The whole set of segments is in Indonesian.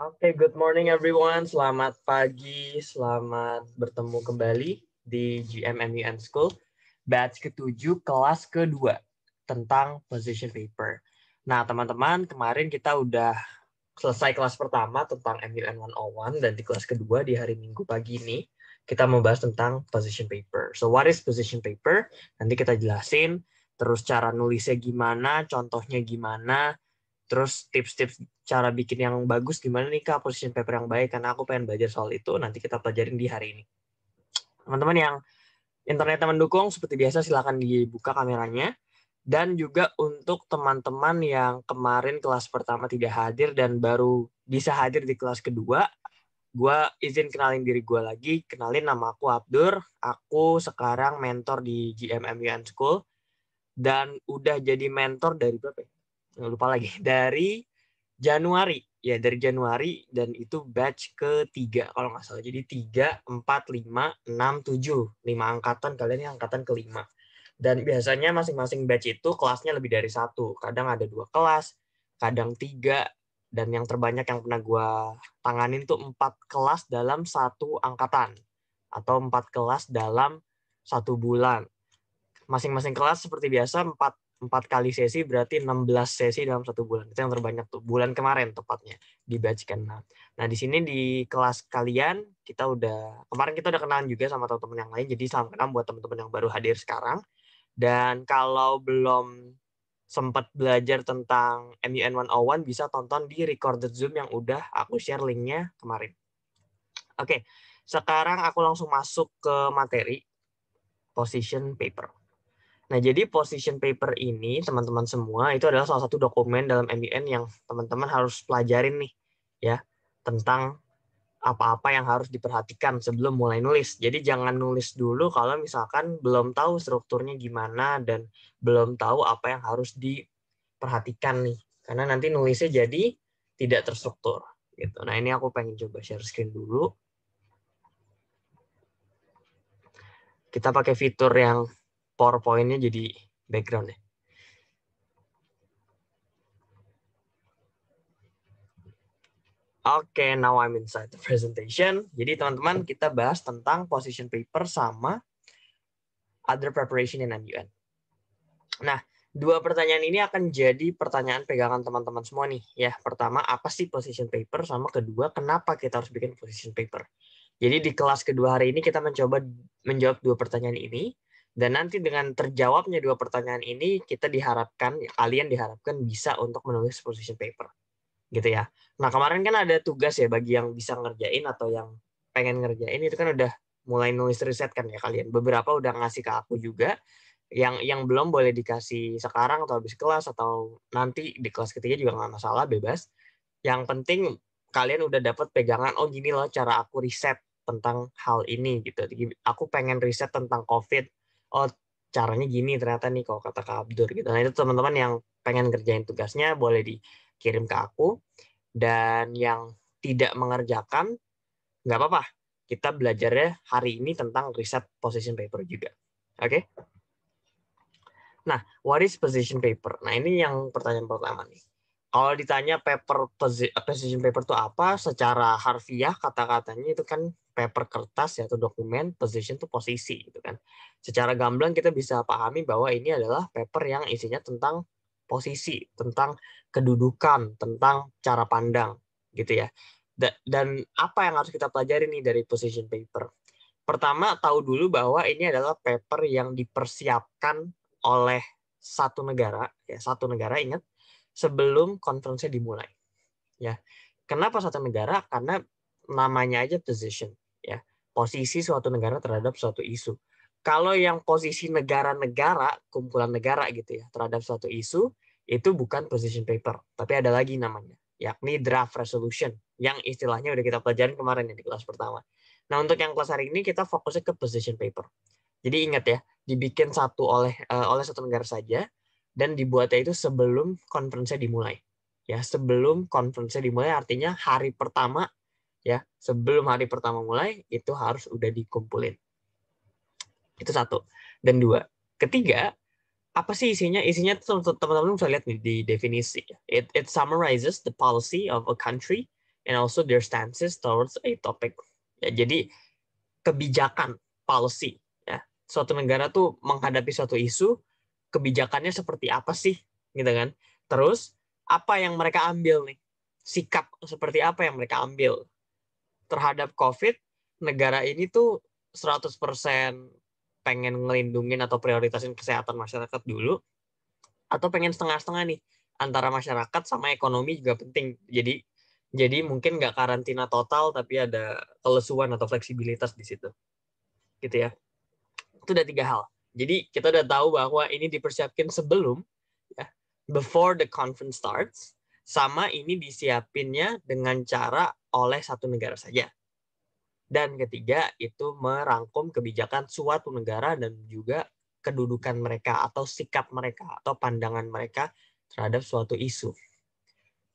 Oke, okay, good morning everyone. Selamat pagi, selamat bertemu kembali di GMMUN School, batch ke-7, kelas ke-2 tentang position paper. Nah, teman-teman, kemarin kita udah selesai kelas pertama tentang MUN 101 dan di kelas kedua di hari Minggu pagi ini kita membahas tentang position paper. So, what is position paper? Nanti kita jelasin terus cara nulisnya gimana, contohnya gimana, Terus tips-tips cara bikin yang bagus gimana nih Kak position paper yang baik karena aku pengen belajar soal itu nanti kita pelajarin di hari ini. Teman-teman yang internetnya mendukung seperti biasa silahkan dibuka kameranya dan juga untuk teman-teman yang kemarin kelas pertama tidak hadir dan baru bisa hadir di kelas kedua, gue izin kenalin diri gue lagi, kenalin nama aku Abdur, aku sekarang mentor di GMM UN School, dan udah jadi mentor dari berapa ya? Eh, lupa lagi dari Januari ya dari Januari dan itu batch ketiga kalau nggak salah jadi tiga empat lima enam tujuh lima angkatan kalian ini angkatan kelima dan biasanya masing-masing batch itu kelasnya lebih dari satu kadang ada dua kelas kadang tiga dan yang terbanyak yang pernah gue tanganin tuh empat kelas dalam satu angkatan atau empat kelas dalam satu bulan masing-masing kelas seperti biasa empat 4 kali sesi berarti 16 sesi dalam satu bulan. Itu yang terbanyak tuh bulan kemarin tepatnya di batch ke Nah, di sini di kelas kalian kita udah kemarin kita udah kenalan juga sama teman-teman yang lain. Jadi salam kenal buat teman-teman yang baru hadir sekarang. Dan kalau belum sempat belajar tentang MUN 101 bisa tonton di recorded Zoom yang udah aku share linknya kemarin. Oke, sekarang aku langsung masuk ke materi position paper. Nah, jadi position paper ini, teman-teman semua, itu adalah salah satu dokumen dalam MBN yang teman-teman harus pelajarin nih, ya, tentang apa-apa yang harus diperhatikan sebelum mulai nulis. Jadi jangan nulis dulu kalau misalkan belum tahu strukturnya gimana dan belum tahu apa yang harus diperhatikan nih. Karena nanti nulisnya jadi tidak terstruktur. Gitu. Nah, ini aku pengen coba share screen dulu. Kita pakai fitur yang PowerPoint-nya jadi background ya. Oke, okay, now I'm inside the presentation. Jadi teman-teman kita bahas tentang position paper sama other preparation in MUN. Nah, dua pertanyaan ini akan jadi pertanyaan pegangan teman-teman semua nih. Ya, pertama apa sih position paper sama kedua kenapa kita harus bikin position paper. Jadi di kelas kedua hari ini kita mencoba menjawab dua pertanyaan ini dan nanti dengan terjawabnya dua pertanyaan ini, kita diharapkan, kalian diharapkan bisa untuk menulis position paper. Gitu ya. Nah, kemarin kan ada tugas ya bagi yang bisa ngerjain atau yang pengen ngerjain, itu kan udah mulai nulis riset kan ya kalian. Beberapa udah ngasih ke aku juga, yang yang belum boleh dikasih sekarang atau habis kelas atau nanti di kelas ketiga juga nggak masalah bebas yang penting kalian udah dapat pegangan oh gini loh cara aku riset tentang hal ini gitu aku pengen riset tentang covid oh caranya gini ternyata nih kalau kata Kak Abdur gitu. Nah itu teman-teman yang pengen kerjain tugasnya boleh dikirim ke aku dan yang tidak mengerjakan nggak apa-apa. Kita belajarnya hari ini tentang riset position paper juga. Oke? Okay? Nah, what is position paper? Nah, ini yang pertanyaan pertama nih. Kalau ditanya paper position paper itu apa, secara harfiah kata-katanya itu kan paper kertas yaitu dokumen, position itu posisi gitu kan. Secara gamblang kita bisa pahami bahwa ini adalah paper yang isinya tentang posisi, tentang kedudukan, tentang cara pandang gitu ya. Dan apa yang harus kita pelajari nih dari position paper? Pertama, tahu dulu bahwa ini adalah paper yang dipersiapkan oleh satu negara, ya satu negara ingat sebelum konferensi dimulai. Ya. Kenapa satu negara? Karena namanya aja position posisi suatu negara terhadap suatu isu. Kalau yang posisi negara-negara, kumpulan negara gitu ya, terhadap suatu isu, itu bukan position paper, tapi ada lagi namanya, yakni draft resolution, yang istilahnya udah kita pelajarin kemarin ya, di kelas pertama. Nah, untuk yang kelas hari ini kita fokusnya ke position paper. Jadi ingat ya, dibikin satu oleh uh, oleh satu negara saja dan dibuatnya itu sebelum konferensi dimulai. Ya, sebelum konferensi dimulai artinya hari pertama ya sebelum hari pertama mulai itu harus udah dikumpulin itu satu dan dua ketiga apa sih isinya isinya teman-teman bisa lihat nih di definisi it, it summarizes the policy of a country and also their stances towards a topic ya jadi kebijakan policy ya suatu negara tuh menghadapi suatu isu kebijakannya seperti apa sih gitu kan terus apa yang mereka ambil nih sikap seperti apa yang mereka ambil terhadap COVID, negara ini tuh 100% pengen ngelindungin atau prioritasin kesehatan masyarakat dulu, atau pengen setengah-setengah nih antara masyarakat sama ekonomi juga penting. Jadi jadi mungkin nggak karantina total tapi ada kelesuan atau fleksibilitas di situ, gitu ya. Itu udah tiga hal. Jadi kita udah tahu bahwa ini dipersiapkan sebelum ya, before the conference starts, sama ini disiapinnya dengan cara oleh satu negara saja. Dan ketiga itu merangkum kebijakan suatu negara dan juga kedudukan mereka atau sikap mereka atau pandangan mereka terhadap suatu isu.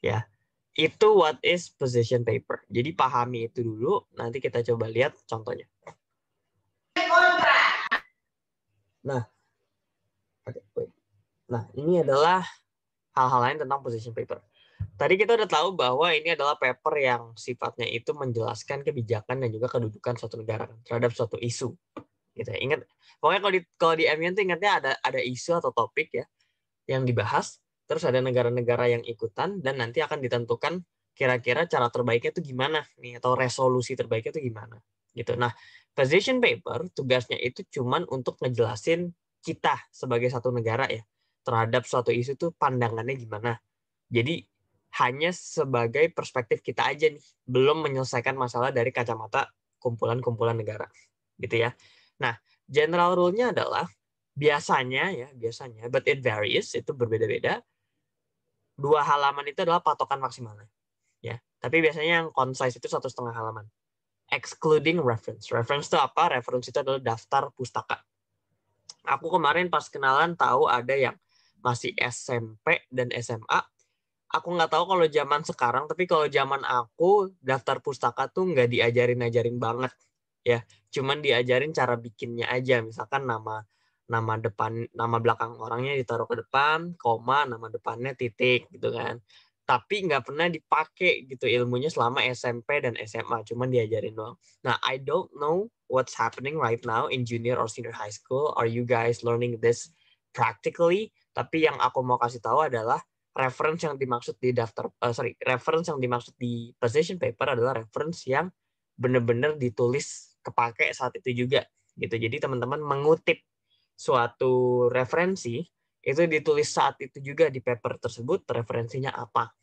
Ya. Itu what is position paper. Jadi pahami itu dulu, nanti kita coba lihat contohnya. Nah, Nah, ini adalah hal-hal lain tentang position paper. Tadi kita udah tahu bahwa ini adalah paper yang sifatnya itu menjelaskan kebijakan dan juga kedudukan suatu negara terhadap suatu isu. Gitu ya. Ingat, pokoknya kalau di kalau di MUN tuh ingatnya ada ada isu atau topik ya yang dibahas, terus ada negara-negara yang ikutan dan nanti akan ditentukan kira-kira cara terbaiknya itu gimana nih atau resolusi terbaiknya itu gimana gitu. Nah, position paper tugasnya itu cuman untuk ngejelasin kita sebagai satu negara ya terhadap suatu isu itu pandangannya gimana. Jadi hanya sebagai perspektif kita aja nih, belum menyelesaikan masalah dari kacamata kumpulan-kumpulan negara, gitu ya. Nah, general rule-nya adalah biasanya ya, biasanya, but it varies, itu berbeda-beda. Dua halaman itu adalah patokan maksimalnya, ya. Tapi biasanya yang concise itu satu setengah halaman, excluding reference. Reference itu apa? Reference itu adalah daftar pustaka. Aku kemarin pas kenalan tahu ada yang masih SMP dan SMA aku nggak tahu kalau zaman sekarang tapi kalau zaman aku daftar pustaka tuh nggak diajarin ajarin banget ya cuman diajarin cara bikinnya aja misalkan nama nama depan nama belakang orangnya ditaruh ke depan koma nama depannya titik gitu kan tapi nggak pernah dipakai gitu ilmunya selama SMP dan SMA cuman diajarin doang nah I don't know what's happening right now in junior or senior high school are you guys learning this practically tapi yang aku mau kasih tahu adalah reference yang dimaksud di daftar uh, sorry reference yang dimaksud di position paper adalah reference yang benar-benar ditulis kepake saat itu juga gitu jadi teman-teman mengutip suatu referensi itu ditulis saat itu juga di paper tersebut referensinya apa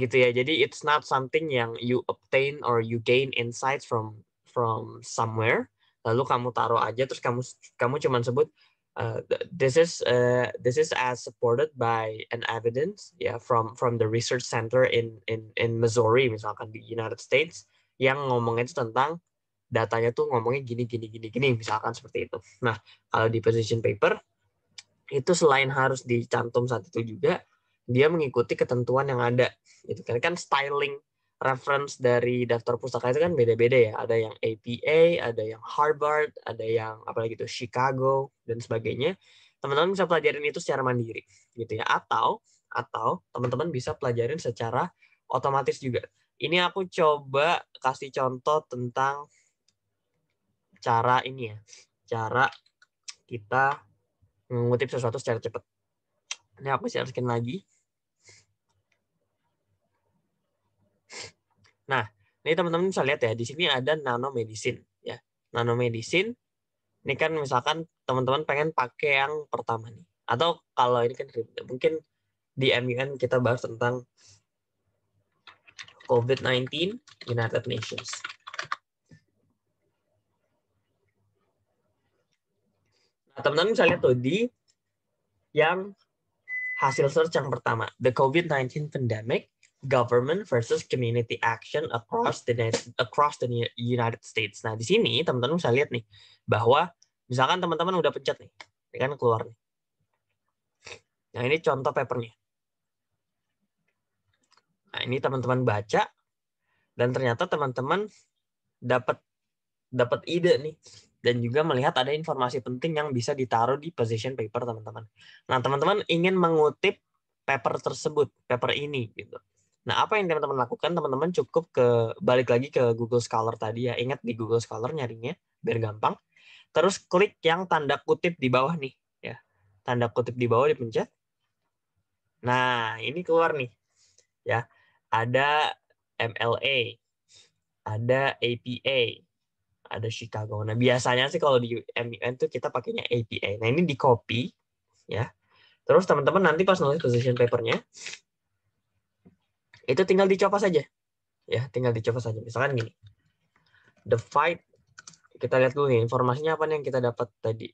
gitu ya jadi it's not something yang you obtain or you gain insights from from somewhere lalu kamu taruh aja terus kamu kamu cuman sebut Uh, this is uh, this is as supported by an evidence yeah from from the research center in in in Missouri misalkan di United States yang ngomongin itu tentang datanya tuh ngomongnya gini gini gini gini misalkan seperti itu. Nah kalau di position paper itu selain harus dicantum saat itu juga dia mengikuti ketentuan yang ada itu kan kan styling reference dari daftar pustaka itu kan beda-beda ya. Ada yang APA, ada yang Harvard, ada yang apalagi itu Chicago dan sebagainya. Teman-teman bisa pelajarin itu secara mandiri gitu ya. Atau atau teman-teman bisa pelajarin secara otomatis juga. Ini aku coba kasih contoh tentang cara ini ya. Cara kita mengutip sesuatu secara cepat. Ini aku share screen lagi. Nah, ini teman-teman bisa lihat ya, di sini ada nanomedicine. Ya. Nanomedicine, ini kan misalkan teman-teman pengen pakai yang pertama nih. Atau kalau ini kan ya, mungkin di MUN kita bahas tentang COVID-19 United Nations. Nah, teman-teman bisa lihat tuh di yang hasil search yang pertama, the COVID-19 pandemic government versus community action across the across the United States. Nah, di sini teman-teman bisa lihat nih bahwa misalkan teman-teman udah pencet nih, ini ya kan keluar nih. Nah, ini contoh papernya. Nah, ini teman-teman baca dan ternyata teman-teman dapat dapat ide nih dan juga melihat ada informasi penting yang bisa ditaruh di position paper teman-teman. Nah, teman-teman ingin mengutip paper tersebut, paper ini gitu. Nah, apa yang teman-teman lakukan? Teman-teman cukup ke balik lagi ke Google Scholar tadi ya. Ingat di Google Scholar nyarinya biar gampang. Terus klik yang tanda kutip di bawah nih ya. Tanda kutip di bawah dipencet. Nah, ini keluar nih. Ya. Ada MLA, ada APA, ada Chicago. Nah, biasanya sih kalau di MUN tuh kita pakainya APA. Nah, ini di copy ya. Terus teman-teman nanti pas nulis position papernya, itu tinggal dicoba saja. Ya, tinggal dicoba saja. Misalkan gini. The fight kita lihat dulu nih informasinya apa nih yang kita dapat tadi.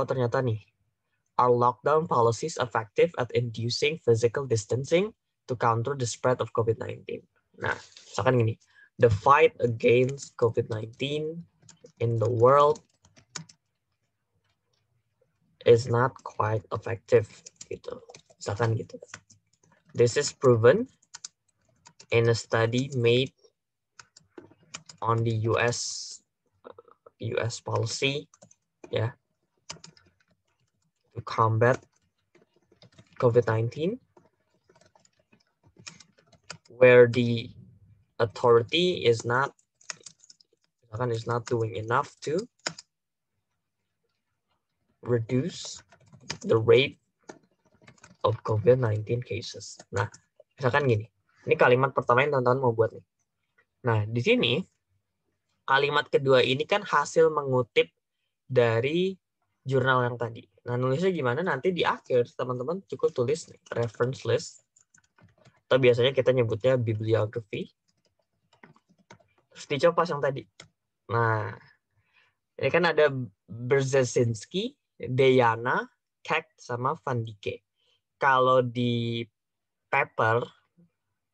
Oh, ternyata nih. Are lockdown policies effective at inducing physical distancing to counter the spread of COVID-19? Nah, misalkan gini. The fight against COVID-19 in the world is not quite effective gitu. Misalkan gitu. This is proven in a study made on the US US policy yeah to combat COVID-19 where the authority is not is not doing enough to reduce the rate of COVID-19 cases. Nah, misalkan gini. Ini kalimat pertama yang teman-teman mau buat nih. Nah, di sini kalimat kedua ini kan hasil mengutip dari jurnal yang tadi. Nah, nulisnya gimana? Nanti di akhir teman-teman cukup tulis reference list atau biasanya kita nyebutnya bibliography. Terus dicopas yang tadi. Nah, ini kan ada Brzezinski, Deyana, Keck, sama Van Dike kalau di paper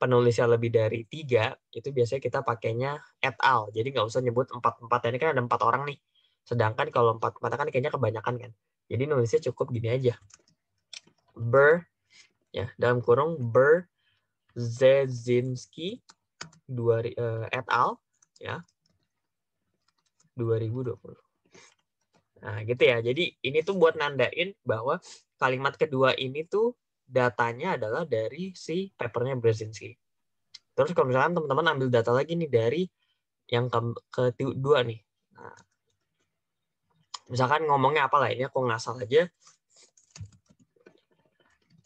penulisnya lebih dari tiga itu biasanya kita pakainya et al jadi nggak usah nyebut empat empat ini kan ada empat orang nih sedangkan kalau empat empat kan kayaknya kebanyakan kan jadi nulisnya cukup gini aja ber ya dalam kurung ber Zezinski dua eh, et al ya 2020 Nah, gitu ya. Jadi ini tuh buat nandain bahwa kalimat kedua ini tuh datanya adalah dari si papernya Brzezinski. Terus kalau misalkan teman-teman ambil data lagi nih dari yang ke kedua nih. Nah, misalkan ngomongnya apa lah ini aku ngasal aja.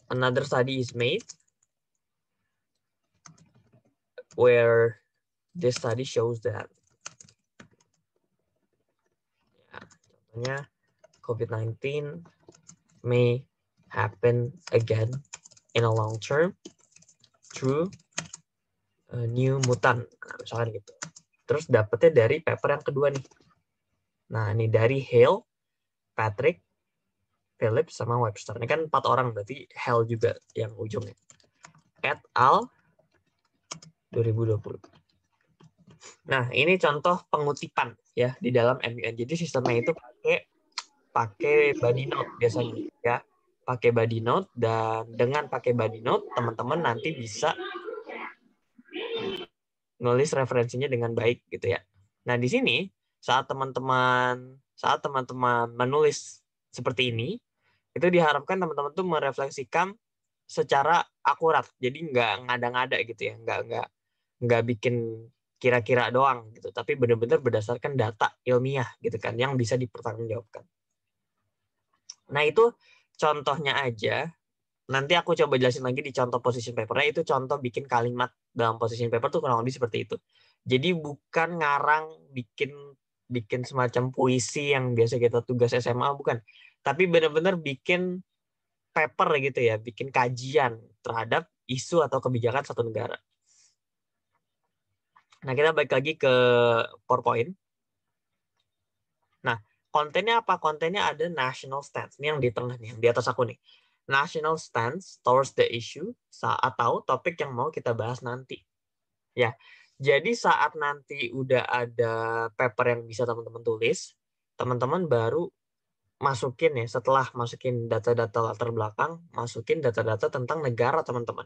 Another study is made where this study shows that misalnya COVID-19 may happen again in a long term through a new mutant, nah, misalkan gitu. Terus dapetnya dari paper yang kedua nih. Nah, ini dari Hale, Patrick, Phillips, sama Webster. Ini kan empat orang, berarti Hale juga yang ujungnya. Et al. 2020. Nah, ini contoh pengutipan ya di dalam MUN. Jadi sistemnya itu pakai pakai body note biasanya ya. Pakai body note dan dengan pakai body note teman-teman nanti bisa nulis referensinya dengan baik gitu ya. Nah, di sini saat teman-teman saat teman-teman menulis seperti ini, itu diharapkan teman-teman tuh merefleksikan secara akurat. Jadi nggak ngada-ngada gitu ya, nggak nggak nggak bikin kira-kira doang gitu, tapi benar-benar berdasarkan data ilmiah gitu kan yang bisa dipertanggungjawabkan. Nah, itu contohnya aja. Nanti aku coba jelasin lagi di contoh position papernya itu contoh bikin kalimat dalam position paper tuh kurang lebih seperti itu. Jadi bukan ngarang bikin bikin semacam puisi yang biasa kita tugas SMA bukan, tapi benar-benar bikin paper gitu ya, bikin kajian terhadap isu atau kebijakan satu negara. Nah, kita balik lagi ke PowerPoint. Nah, kontennya apa? Kontennya ada national stance. Ini yang di tengah nih, yang di atas aku nih. National stance towards the issue atau topik yang mau kita bahas nanti. Ya, jadi saat nanti udah ada paper yang bisa teman-teman tulis, teman-teman baru masukin ya setelah masukin data-data latar belakang, masukin data-data tentang negara teman-teman.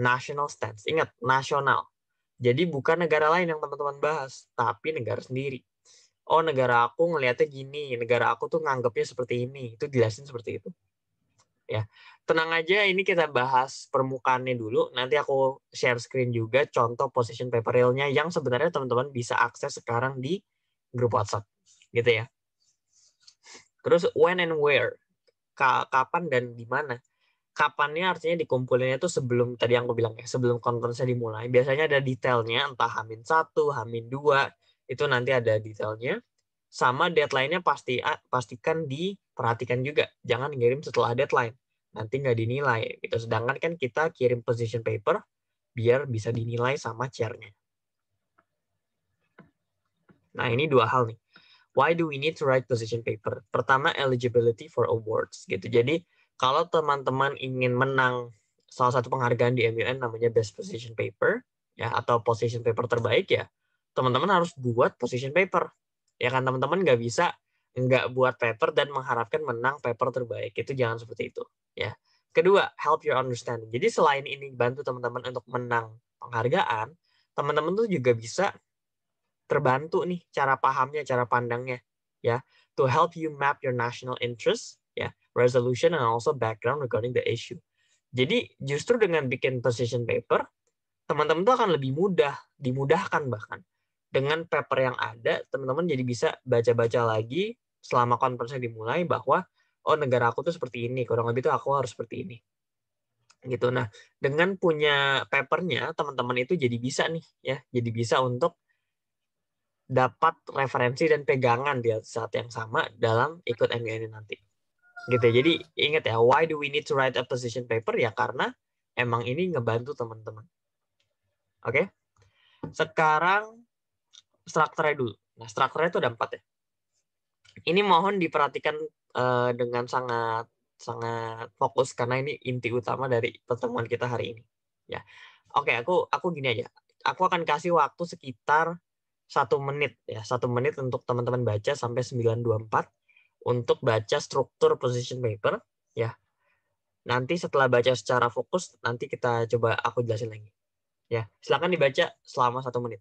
National stance. Ingat, nasional jadi bukan negara lain yang teman-teman bahas, tapi negara sendiri. Oh, negara aku ngelihatnya gini, negara aku tuh nganggapnya seperti ini. Itu jelasin seperti itu. Ya. Tenang aja, ini kita bahas permukaannya dulu. Nanti aku share screen juga contoh position paper realnya yang sebenarnya teman-teman bisa akses sekarang di grup WhatsApp. Gitu ya. Terus when and where? Kapan dan di mana? kapannya artinya dikumpulinnya itu sebelum tadi yang aku bilang ya sebelum konferensi dimulai biasanya ada detailnya entah hamin satu hamin dua itu nanti ada detailnya sama deadline-nya pasti ah, pastikan diperhatikan juga jangan ngirim setelah deadline nanti nggak dinilai gitu sedangkan kan kita kirim position paper biar bisa dinilai sama chairnya nah ini dua hal nih why do we need to write position paper pertama eligibility for awards gitu jadi kalau teman-teman ingin menang salah satu penghargaan di MUN namanya Best Position Paper ya atau position paper terbaik ya, teman-teman harus buat position paper. Ya kan teman-teman nggak bisa nggak buat paper dan mengharapkan menang paper terbaik. Itu jangan seperti itu ya. Kedua, help your understanding. Jadi selain ini bantu teman-teman untuk menang penghargaan, teman-teman tuh juga bisa terbantu nih cara pahamnya, cara pandangnya ya. To help you map your national interest resolution, and also background regarding the issue. Jadi justru dengan bikin position paper, teman-teman tuh akan lebih mudah, dimudahkan bahkan. Dengan paper yang ada, teman-teman jadi bisa baca-baca lagi selama konferensi dimulai bahwa oh negara aku tuh seperti ini, kurang lebih tuh aku harus seperti ini. Gitu. Nah, dengan punya papernya, teman-teman itu jadi bisa nih ya, jadi bisa untuk dapat referensi dan pegangan di saat yang sama dalam ikut MGN nanti gitu ya. jadi ingat ya why do we need to write a position paper ya karena emang ini ngebantu teman-teman oke okay? sekarang strukturnya dulu nah strukturnya itu ada empat ya ini mohon diperhatikan uh, dengan sangat sangat fokus karena ini inti utama dari pertemuan kita hari ini ya oke okay, aku aku gini aja aku akan kasih waktu sekitar satu menit ya satu menit untuk teman-teman baca sampai sembilan 924 untuk baca struktur position paper ya. Nanti setelah baca secara fokus nanti kita coba aku jelasin lagi. Ya, silakan dibaca selama satu menit.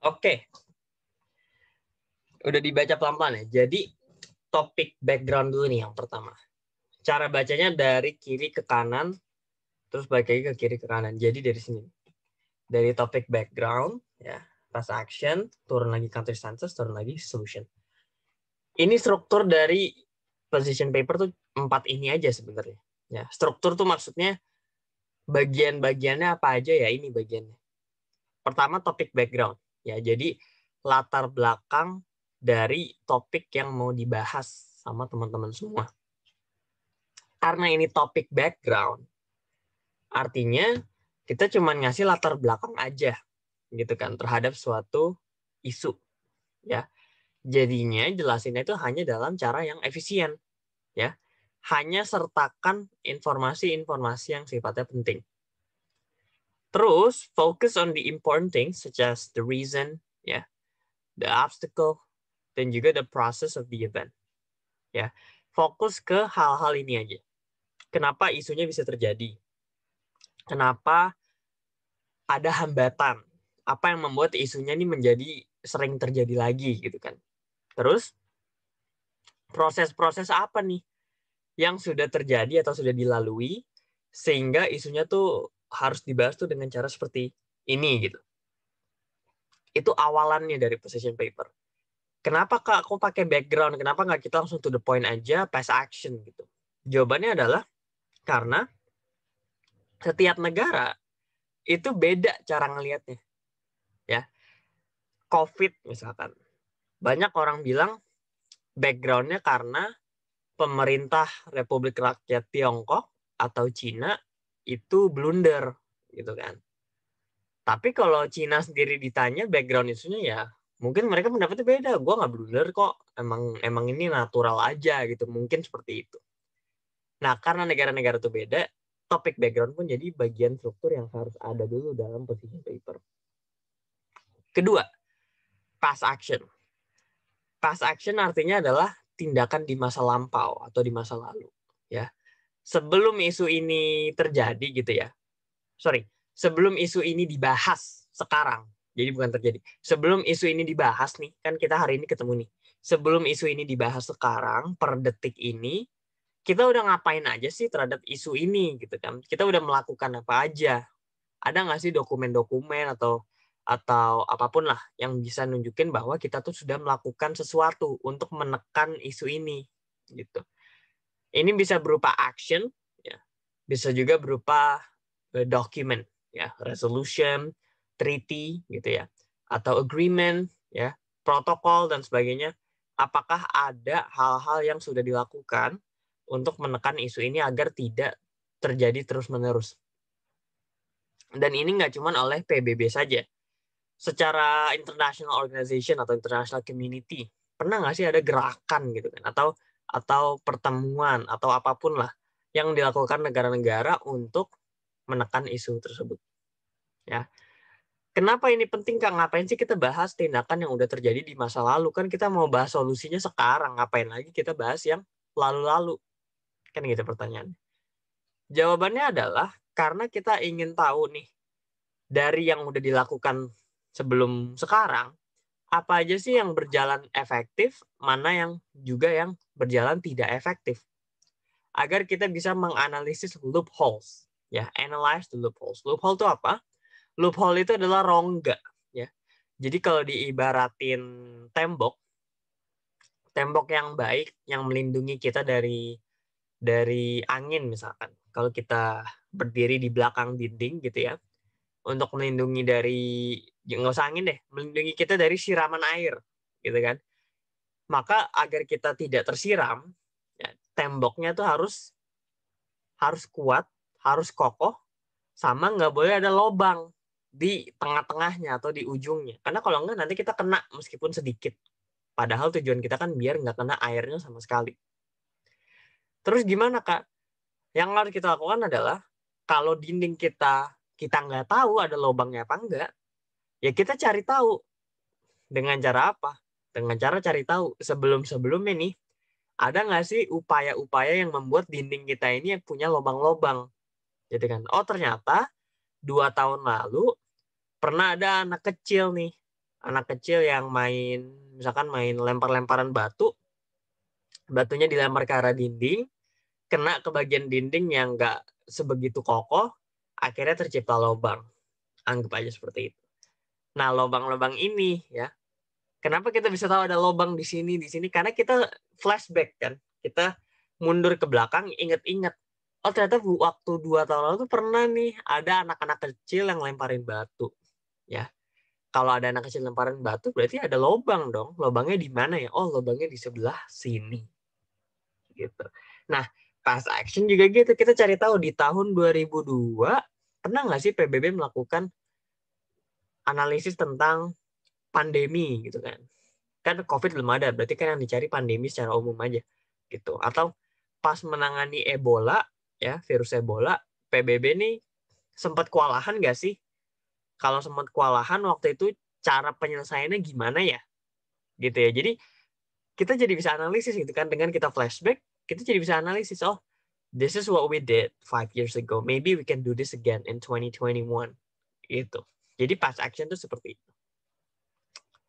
Oke. Udah dibaca pelan-pelan ya. Jadi topik background dulu nih yang pertama. Cara bacanya dari kiri ke kanan, terus balik lagi ke kiri ke kanan. Jadi dari sini. Dari topik background, ya, Past action, turun lagi country census, turun lagi solution. Ini struktur dari position paper tuh empat ini aja sebenarnya. Ya, struktur tuh maksudnya bagian-bagiannya apa aja ya ini bagiannya. Pertama topik background ya jadi latar belakang dari topik yang mau dibahas sama teman-teman semua. Karena ini topik background, artinya kita cuman ngasih latar belakang aja gitu kan terhadap suatu isu ya jadinya jelasinnya itu hanya dalam cara yang efisien ya hanya sertakan informasi-informasi yang sifatnya penting Terus focus on the important things such as the reason, ya, yeah, the obstacle, dan juga the process of the event. Ya, yeah. fokus ke hal-hal ini aja. Kenapa isunya bisa terjadi? Kenapa ada hambatan? Apa yang membuat isunya ini menjadi sering terjadi lagi gitu kan? Terus proses-proses apa nih yang sudah terjadi atau sudah dilalui sehingga isunya tuh harus dibahas tuh dengan cara seperti ini gitu. Itu awalannya dari position paper. Kenapa kak aku pakai background? Kenapa nggak kita langsung to the point aja, pass action gitu? Jawabannya adalah karena setiap negara itu beda cara ngelihatnya. Ya, COVID misalkan, banyak orang bilang backgroundnya karena pemerintah Republik Rakyat Tiongkok atau Cina itu blunder gitu kan. Tapi kalau Cina sendiri ditanya background isunya ya mungkin mereka pendapatnya beda. Gua nggak blunder kok. Emang emang ini natural aja gitu. Mungkin seperti itu. Nah karena negara-negara itu beda, topik background pun jadi bagian struktur yang harus ada dulu dalam position paper. Kedua, past action. Past action artinya adalah tindakan di masa lampau atau di masa lalu, ya sebelum isu ini terjadi gitu ya. Sorry, sebelum isu ini dibahas sekarang. Jadi bukan terjadi. Sebelum isu ini dibahas nih, kan kita hari ini ketemu nih. Sebelum isu ini dibahas sekarang, per detik ini, kita udah ngapain aja sih terhadap isu ini gitu kan? Kita udah melakukan apa aja? Ada nggak sih dokumen-dokumen atau atau apapun lah yang bisa nunjukin bahwa kita tuh sudah melakukan sesuatu untuk menekan isu ini gitu. Ini bisa berupa action, ya. bisa juga berupa eh, document, ya, resolution, treaty, gitu ya, atau agreement, ya, protokol dan sebagainya. Apakah ada hal-hal yang sudah dilakukan untuk menekan isu ini agar tidak terjadi terus-menerus? Dan ini nggak cuma oleh PBB saja. Secara international organization atau international community, pernah nggak sih ada gerakan gitu kan? Atau atau pertemuan atau apapun lah yang dilakukan negara-negara untuk menekan isu tersebut. Ya. Kenapa ini penting Kak? Ngapain sih kita bahas tindakan yang udah terjadi di masa lalu? Kan kita mau bahas solusinya sekarang. Ngapain lagi kita bahas yang lalu-lalu? Kan gitu pertanyaan Jawabannya adalah karena kita ingin tahu nih dari yang udah dilakukan sebelum sekarang apa aja sih yang berjalan efektif, mana yang juga yang berjalan tidak efektif. Agar kita bisa menganalisis loopholes, ya, analyze the loopholes. Loophole itu apa? Loophole itu adalah rongga, ya. Jadi kalau diibaratin tembok, tembok yang baik yang melindungi kita dari dari angin misalkan. Kalau kita berdiri di belakang dinding gitu ya, untuk melindungi dari ya nggak usah angin deh, melindungi kita dari siraman air, gitu kan? Maka agar kita tidak tersiram, ya, temboknya tuh harus harus kuat, harus kokoh, sama nggak boleh ada lobang di tengah-tengahnya atau di ujungnya. Karena kalau enggak nanti kita kena meskipun sedikit. Padahal tujuan kita kan biar nggak kena airnya sama sekali. Terus gimana kak? Yang harus kita lakukan adalah kalau dinding kita kita nggak tahu ada lubangnya apa enggak, ya kita cari tahu dengan cara apa? Dengan cara cari tahu sebelum-sebelumnya nih, ada nggak sih upaya-upaya yang membuat dinding kita ini yang punya lubang-lubang? Jadi kan, oh ternyata dua tahun lalu pernah ada anak kecil nih, anak kecil yang main, misalkan main lempar-lemparan batu, batunya dilempar ke arah dinding, kena ke bagian dinding yang nggak sebegitu kokoh, akhirnya tercipta lobang, Anggap aja seperti itu. Nah, lobang-lobang ini ya. Kenapa kita bisa tahu ada lobang di sini, di sini? Karena kita flashback kan. Kita mundur ke belakang, inget-inget. Oh, ternyata waktu dua tahun lalu tuh pernah nih ada anak-anak kecil yang lemparin batu. Ya. Kalau ada anak kecil lemparin batu, berarti ada lobang dong. Lobangnya di mana ya? Oh, lobangnya di sebelah sini. Gitu. Nah, pas action juga gitu. Kita cari tahu di tahun 2002 pernah nggak sih PBB melakukan analisis tentang pandemi gitu kan? Kan COVID belum ada, berarti kan yang dicari pandemi secara umum aja gitu. Atau pas menangani Ebola ya virus Ebola, PBB nih sempat kewalahan nggak sih? Kalau sempat kewalahan waktu itu cara penyelesaiannya gimana ya? Gitu ya. Jadi kita jadi bisa analisis gitu kan dengan kita flashback, kita jadi bisa analisis oh this is what we did five years ago. Maybe we can do this again in 2021. Itu. Jadi past action itu seperti itu.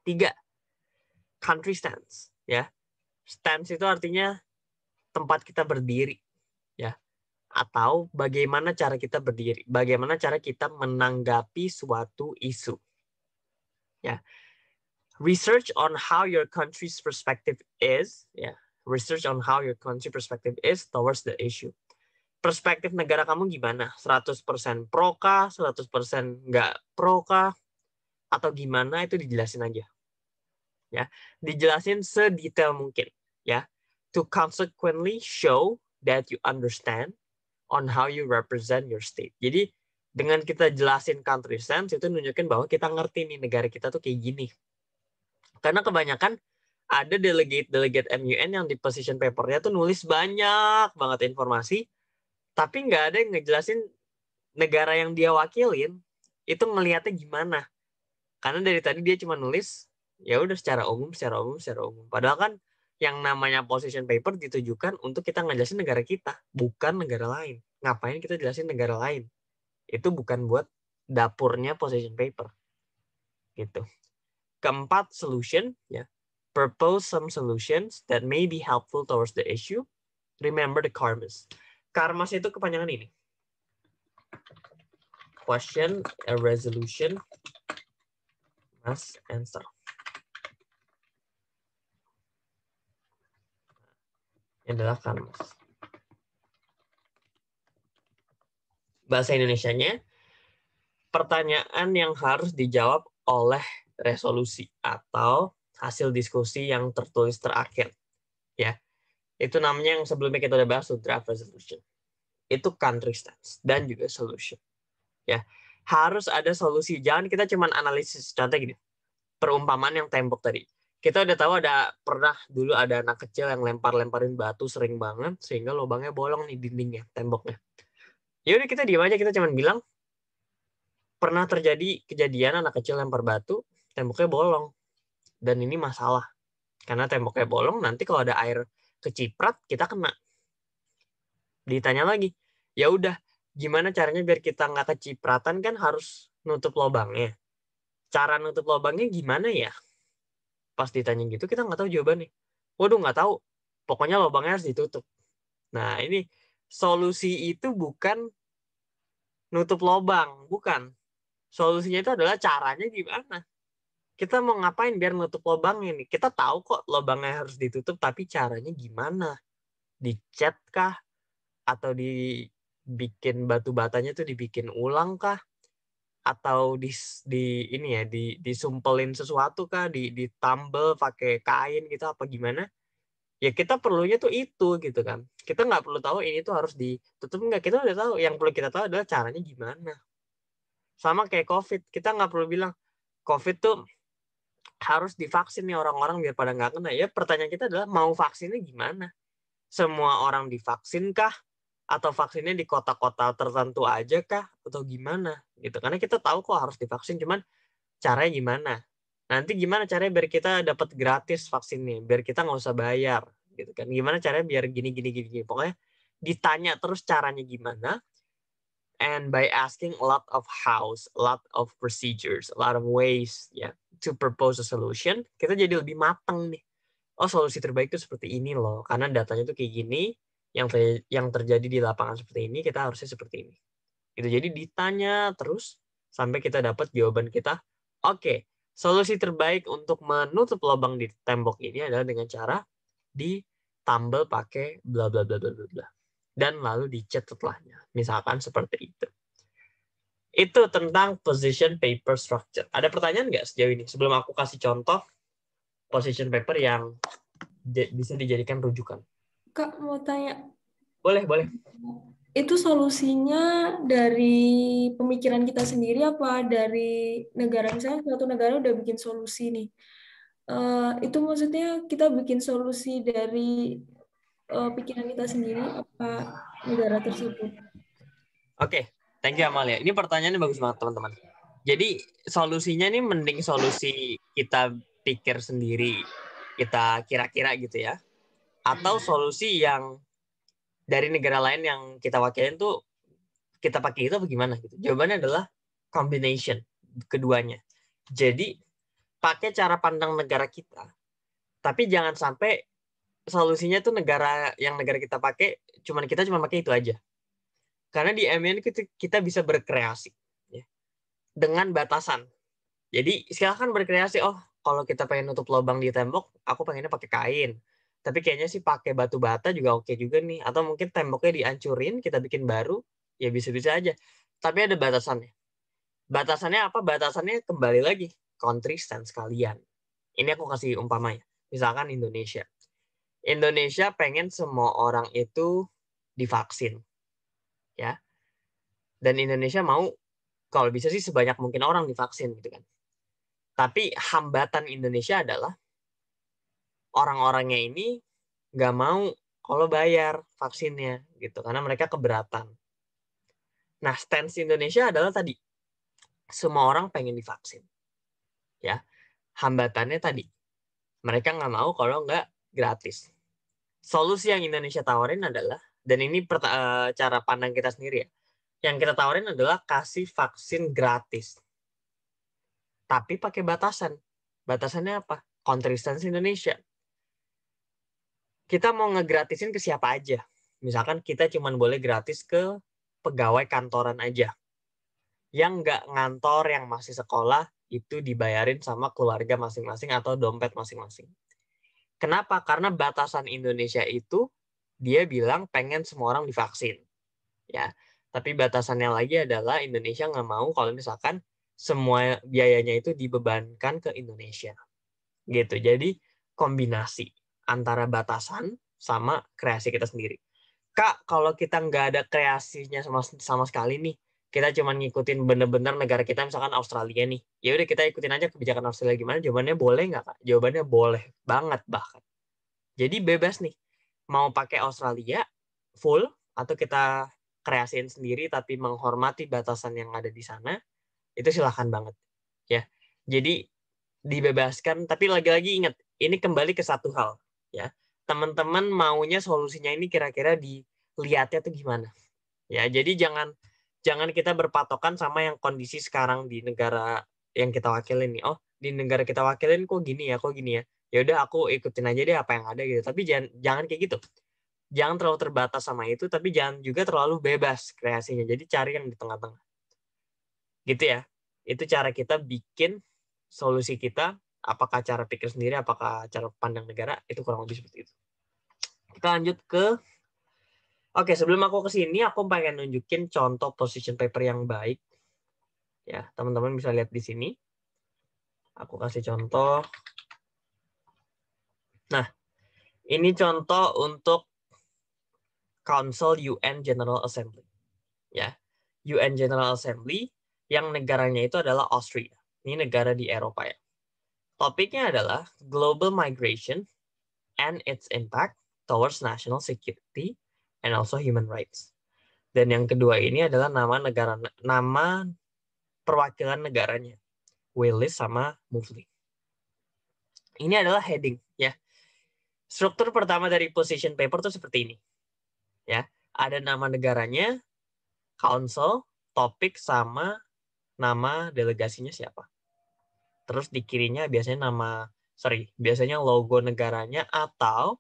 Tiga, country stance. Ya, stance itu artinya tempat kita berdiri. Ya, atau bagaimana cara kita berdiri, bagaimana cara kita menanggapi suatu isu. Ya, research on how your country's perspective is. Ya, research on how your country perspective is towards the issue. Perspektif negara kamu gimana? 100% pro kah? 100% nggak pro kah? Atau gimana itu dijelasin aja. Ya, dijelasin sedetail mungkin, ya. To consequently show that you understand on how you represent your state. Jadi dengan kita jelasin country sense itu nunjukin bahwa kita ngerti nih negara kita tuh kayak gini. Karena kebanyakan ada delegate-delegate MUN yang di position papernya tuh nulis banyak banget informasi, tapi nggak ada yang ngejelasin negara yang dia wakilin itu ngelihatnya gimana. Karena dari tadi dia cuma nulis, ya udah secara umum, secara umum, secara umum. Padahal kan yang namanya position paper ditujukan untuk kita ngejelasin negara kita, bukan negara lain. Ngapain kita jelasin negara lain? Itu bukan buat dapurnya position paper. Gitu. Keempat, solution ya. Propose some solutions that may be helpful towards the issue. Remember the karmas. Karmas itu kepanjangan ini. Question, a resolution, must answer. Ini adalah karmas. Bahasa Indonesia nya pertanyaan yang harus dijawab oleh resolusi atau hasil diskusi yang tertulis terakhir. Ya, itu namanya yang sebelumnya kita udah bahas draft resolution. Itu country stance dan juga solution. Ya, harus ada solusi. Jangan kita cuman analisis. Contoh gini, perumpamaan yang tembok tadi. Kita udah tahu ada pernah dulu ada anak kecil yang lempar-lemparin batu sering banget sehingga lubangnya bolong nih dindingnya, temboknya. Ya udah kita diam aja kita cuman bilang pernah terjadi kejadian anak kecil lempar batu, temboknya bolong dan ini masalah karena temboknya hmm. bolong nanti kalau ada air keciprat kita kena ditanya lagi ya udah gimana caranya biar kita nggak kecipratan kan harus nutup lubangnya cara nutup lubangnya gimana ya pas ditanya gitu kita nggak tahu jawabannya waduh nggak tahu pokoknya lubangnya harus ditutup nah ini solusi itu bukan nutup lubang bukan solusinya itu adalah caranya gimana kita mau ngapain biar nutup lubangnya nih? Kita tahu kok lubangnya harus ditutup, tapi caranya gimana? Dicat kah? Atau dibikin batu batanya tuh dibikin ulang kah? Atau di, di ini ya, di, disumpelin sesuatu kah? Di, ditambel pakai kain gitu apa gimana? Ya kita perlunya tuh itu gitu kan. Kita nggak perlu tahu ini tuh harus ditutup nggak. Kita udah tahu. Yang perlu kita tahu adalah caranya gimana. Sama kayak COVID. Kita nggak perlu bilang, COVID tuh harus divaksin nih orang-orang biar pada nggak kena. Ya pertanyaan kita adalah mau vaksinnya gimana? Semua orang divaksin kah? Atau vaksinnya di kota-kota tertentu aja kah? Atau gimana? Gitu. Karena kita tahu kok harus divaksin, cuman caranya gimana? Nanti gimana caranya biar kita dapat gratis vaksinnya, biar kita nggak usah bayar, gitu kan? Gimana caranya biar gini gini gini? gini. Pokoknya ditanya terus caranya gimana, and by asking a lot of hows, a lot of procedures, a lot of ways ya yeah, to propose a solution, kita jadi lebih matang nih. Oh, solusi terbaik itu seperti ini loh, karena datanya tuh kayak gini, yang ter yang terjadi di lapangan seperti ini, kita harusnya seperti ini. Itu Jadi ditanya terus sampai kita dapat jawaban kita, oke, okay, solusi terbaik untuk menutup lubang di tembok ini adalah dengan cara ditambal pakai bla bla bla bla bla bla dan lalu dicat setelahnya. Misalkan seperti itu. Itu tentang position paper structure. Ada pertanyaan nggak sejauh ini? Sebelum aku kasih contoh position paper yang bisa dijadikan rujukan. Kak, mau tanya. Boleh, boleh. Itu solusinya dari pemikiran kita sendiri apa dari negara? Misalnya suatu negara udah bikin solusi nih. Uh, itu maksudnya kita bikin solusi dari uh, pikiran kita sendiri apa negara tersebut. Oke, okay. thank you Amalia. Ini pertanyaannya bagus banget teman-teman. Jadi solusinya ini mending solusi kita pikir sendiri, kita kira-kira gitu ya. Atau hmm. solusi yang dari negara lain yang kita wakilin tuh kita pakai itu bagaimana? Gitu? Jawabannya adalah combination keduanya. Jadi pakai cara pandang negara kita, tapi jangan sampai solusinya tuh negara yang negara kita pakai cuman kita cuma pakai itu aja karena di MN kita, kita bisa berkreasi ya. dengan batasan jadi silahkan berkreasi oh kalau kita pengen nutup lubang di tembok aku pengennya pakai kain tapi kayaknya sih pakai batu bata juga oke juga nih atau mungkin temboknya dihancurin kita bikin baru ya bisa-bisa aja tapi ada batasannya batasannya apa batasannya kembali lagi country stand sekalian ini aku kasih umpamanya misalkan Indonesia Indonesia pengen semua orang itu divaksin. Ya. Dan Indonesia mau kalau bisa sih sebanyak mungkin orang divaksin gitu kan. Tapi hambatan Indonesia adalah orang-orangnya ini nggak mau kalau bayar vaksinnya gitu karena mereka keberatan. Nah, stance Indonesia adalah tadi semua orang pengen divaksin. Ya. Hambatannya tadi mereka nggak mau kalau nggak gratis. Solusi yang Indonesia tawarin adalah, dan ini eh, cara pandang kita sendiri ya, yang kita tawarin adalah kasih vaksin gratis. Tapi pakai batasan. Batasannya apa? Konsistensi Indonesia. Kita mau ngegratisin ke siapa aja. Misalkan kita cuma boleh gratis ke pegawai kantoran aja. Yang nggak ngantor, yang masih sekolah, itu dibayarin sama keluarga masing-masing atau dompet masing-masing. Kenapa? Karena batasan Indonesia itu dia bilang pengen semua orang divaksin. Ya. Tapi batasannya lagi adalah Indonesia nggak mau kalau misalkan semua biayanya itu dibebankan ke Indonesia. Gitu. Jadi kombinasi antara batasan sama kreasi kita sendiri. Kak, kalau kita nggak ada kreasinya sama sama sekali nih, kita cuman ngikutin bener-bener negara kita misalkan Australia nih ya udah kita ikutin aja kebijakan Australia gimana jawabannya boleh nggak kak jawabannya boleh banget bahkan jadi bebas nih mau pakai Australia full atau kita kreasiin sendiri tapi menghormati batasan yang ada di sana itu silahkan banget ya jadi dibebaskan tapi lagi-lagi ingat ini kembali ke satu hal ya teman-teman maunya solusinya ini kira-kira dilihatnya tuh gimana ya jadi jangan jangan kita berpatokan sama yang kondisi sekarang di negara yang kita wakilin nih. Oh, di negara kita wakilin kok gini ya, kok gini ya. Ya udah aku ikutin aja deh apa yang ada gitu. Tapi jangan jangan kayak gitu. Jangan terlalu terbatas sama itu, tapi jangan juga terlalu bebas kreasinya. Jadi cari yang di tengah-tengah. Gitu ya. Itu cara kita bikin solusi kita, apakah cara pikir sendiri, apakah cara pandang negara, itu kurang lebih seperti itu. Kita lanjut ke Oke, sebelum aku ke sini, aku pengen nunjukin contoh position paper yang baik. Ya, teman-teman bisa lihat di sini. Aku kasih contoh. Nah, ini contoh untuk Council UN General Assembly. Ya, UN General Assembly yang negaranya itu adalah Austria. Ini negara di Eropa ya. Topiknya adalah Global Migration and its Impact towards National Security and also human rights. Dan yang kedua ini adalah nama negara nama perwakilan negaranya. Willis sama Mufli. Ini adalah heading ya. Struktur pertama dari position paper tuh seperti ini. Ya, ada nama negaranya, council, topik sama nama delegasinya siapa. Terus di kirinya biasanya nama sorry, biasanya logo negaranya atau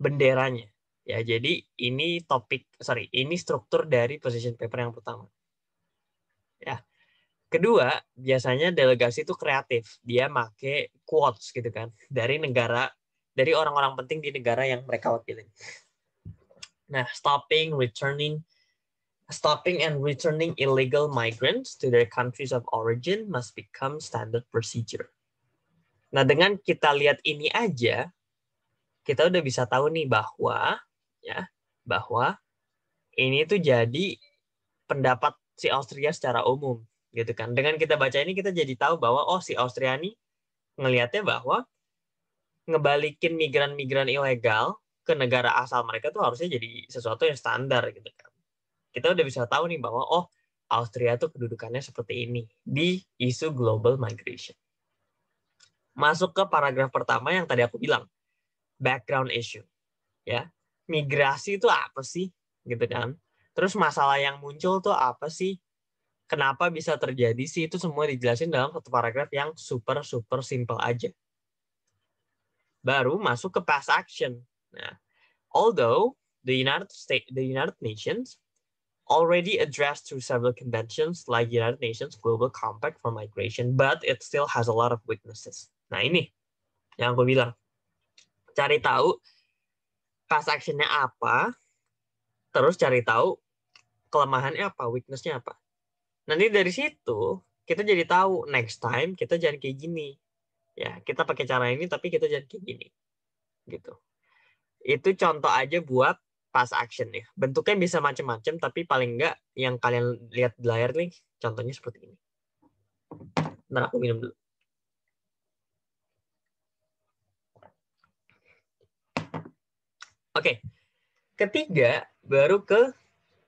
benderanya. Ya, jadi ini topik, sorry, ini struktur dari position paper yang pertama. Ya. Kedua, biasanya delegasi itu kreatif. Dia make quotes gitu kan, dari negara, dari orang-orang penting di negara yang mereka wakilin. Nah, stopping, returning, stopping and returning illegal migrants to their countries of origin must become standard procedure. Nah, dengan kita lihat ini aja, kita udah bisa tahu nih bahwa sebenarnya bahwa ini tuh jadi pendapat si Austria secara umum gitu kan. Dengan kita baca ini kita jadi tahu bahwa oh si Austria ini ngelihatnya bahwa ngebalikin migran-migran ilegal ke negara asal mereka tuh harusnya jadi sesuatu yang standar gitu kan. Kita udah bisa tahu nih bahwa oh Austria tuh kedudukannya seperti ini di isu global migration. Masuk ke paragraf pertama yang tadi aku bilang, background issue. Ya, migrasi itu apa sih gitu kan terus masalah yang muncul tuh apa sih kenapa bisa terjadi sih itu semua dijelasin dalam satu paragraf yang super super simple aja baru masuk ke past action nah although the United States the United Nations already addressed through several conventions like United Nations Global Compact for Migration, but it still has a lot of weaknesses. Nah ini yang aku bilang, cari tahu class actionnya apa, terus cari tahu kelemahannya apa, weakness-nya apa. Nanti dari situ kita jadi tahu next time kita jangan kayak gini. Ya, kita pakai cara ini tapi kita jangan kayak gini. Gitu. Itu contoh aja buat pas action ya. Bentuknya bisa macam-macam tapi paling enggak yang kalian lihat di layar nih contohnya seperti ini. Nah, aku minum dulu. Oke, ketiga baru ke